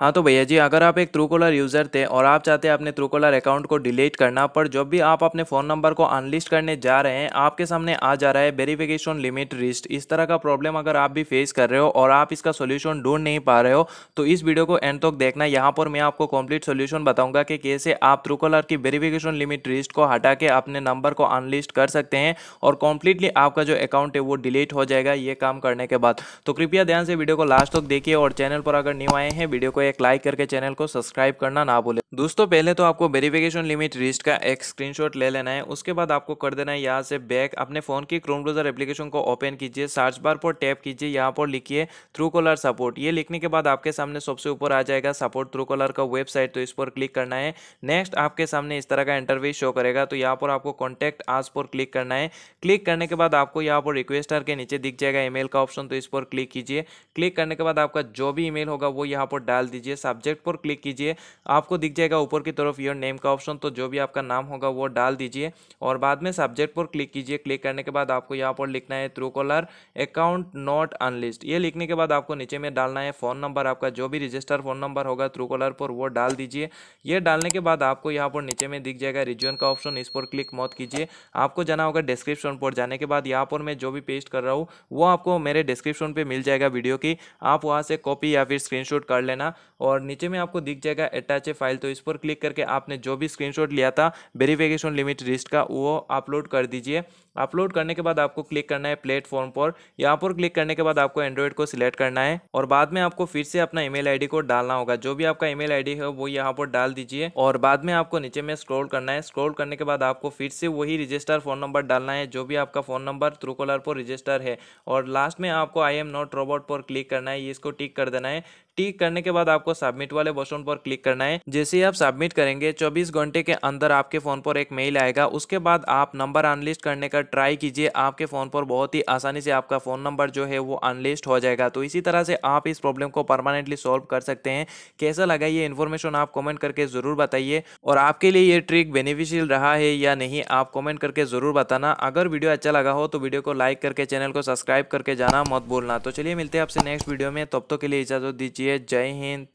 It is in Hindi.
हाँ तो भैया जी अगर आप एक ट्रूकॉलर यूज़र थे और आप चाहते हैं अपने ट्रूकॉलर अकाउंट को डिलीट करना पर जब भी आप अपने फ़ोन नंबर को अनलिस्ट करने जा रहे हैं आपके सामने आ जा रहा है वेरिफिकेशन लिमिट रिस्ट इस तरह का प्रॉब्लम अगर आप भी फेस कर रहे हो और आप इसका सोल्यूशन ढूंढ नहीं पा रहे हो तो इस वीडियो को एंड तक देखना यहाँ पर मैं आपको कम्प्लीट सोल्यूशन बताऊँगा कि कैसे आप ट्रूकॉलर की वेरीफिकेशन लिमिट रिस्ट को हटा के अपने नंबर को अनलिस्ट कर सकते हैं और कम्प्लीटली आपका जो अकाउंट है वो डिलीट हो जाएगा ये काम करने के बाद तो कृपया ध्यान से वीडियो को लास्ट तक देखिए और चैनल पर अगर न्यू आए हैं वीडियो को एक लाइक करके चैनल को सब्सक्राइब करना ना भूले दोस्तों पहले तो आपको वेरिफिकेशन लिमिट रिस्ट का एक स्क्रीनशॉट ले लेना है उसके बाद आपको कर देना है यहाँ से बैक अपने फोन की क्रोम ब्रोजर एप्लीकेशन को ओपन कीजिए सर्च बार पर टैप कीजिए यहाँ पर लिखिए थ्रू कॉलर सपोर्ट ये लिखने के बाद आपके सामने सबसे ऊपर आ जाएगा सपोर्ट थ्रू कॉलर का वेबसाइट तो इस पर क्लिक करना है नेक्स्ट आपके सामने इस तरह का इंटरव्यू शो करेगा तो यहाँ पर आपको कॉन्टैक्ट आज पर क्लिक करना है क्लिक करने के बाद आपको यहाँ पर रिक्वेस्टर के नीचे दिख जाएगा ईमेल का ऑप्शन तो इस पर क्लिक कीजिए क्लिक करने के बाद आपका जो भी ईमेल होगा वो यहाँ पर डाल दीजिए सब्जेक्ट पर क्लिक कीजिए आपको दिख जाएगा ऊपर की तरफ योर नेम का ऑप्शन तो जो भी आपका नाम होगा वो डाल दीजिए और बाद में सब्जेक्ट पर क्लिक कीजिए क्लिक करने के बाद आपको यहाँ पर लिखना है Truecaller account not unlist ये लिखने के बाद आपको नीचे में डालना है फ़ोन नंबर आपका जो भी रजिस्टर फ़ोन नंबर होगा थ्रू कॉलर पर वो डाल दीजिए ये डालने के बाद आपको यहाँ पर नीचे में दिख जाएगा रिज्यून का ऑप्शन इस पर क्लिक मौत कीजिए आपको जाना होगा डिस्क्रिप्शन पर जाने के बाद यहाँ पर मैं जो भी पेस्ट कर रहा हूँ वो आपको मेरे डिस्क्रिप्शन पर मिल जाएगा वीडियो की आप वहाँ से कॉपी या फिर स्क्रीनशॉट कर लेना और नीचे में आपको दिख जाएगा अटैच ए फाइल तो इस पर क्लिक करके आपने जो भी स्क्रीनशॉट लिया था वेरीफिकेशन लिमिट लिस्ट का वो अपलोड कर दीजिए अपलोड करने के बाद आपको क्लिक करना है प्लेटफॉर्म पर यहाँ पर क्लिक करने के बाद आपको एंड्रॉइड को सिलेक्ट करना है और बाद में आपको फिर से अपना ईमेल आईडी को डालना होगा जो भी आपका ईमेल आईडी है वो यहाँ पर डाल दीजिए और बाद में आपको नीचे में स्क्रॉल करना है स्क्रॉल करने के बाद आपको फिर से वही रजिस्टर फोन नंबर डालना है जो भी आपका फोन नंबर कॉलर पर रजिस्टर है और लास्ट में आपको आई एम नॉट रोबोट पर क्लिक करना है इसको टिक कर देना है टिक करने के बाद आपको आपको सबमिट वाले बटन पर क्लिक करना है जैसे ही आप सबमिट करेंगे चौबीस घंटे के अंदर आपके फोन पर एक मेल आएगा उसके बाद आप नंबर अनलिस्ट करने का ट्राई कीजिए आपके फोन पर बहुत ही आसानी से आपका फोन नंबर जो है वो अनलिस्ट हो जाएगा तो इसी तरह से आप इस प्रॉब्लम को परमानेंटली सॉल्व कर सकते हैं कैसा लगा ये इन्फॉर्मेशन आप कॉमेंट करके जरूर बताइए और आपके लिए ये ट्रिक बेनिफिशियल रहा है या नहीं आप कॉमेंट करके जरूर बताना अगर वीडियो अच्छा लगा हो तो वीडियो को लाइक करके चैनल को सब्सक्राइब करके जाना मत भूलना तो चलिए मिलते हैं आपसे नेक्स्ट वीडियो में तब तो के लिए इजाजत दीजिए जय हिंद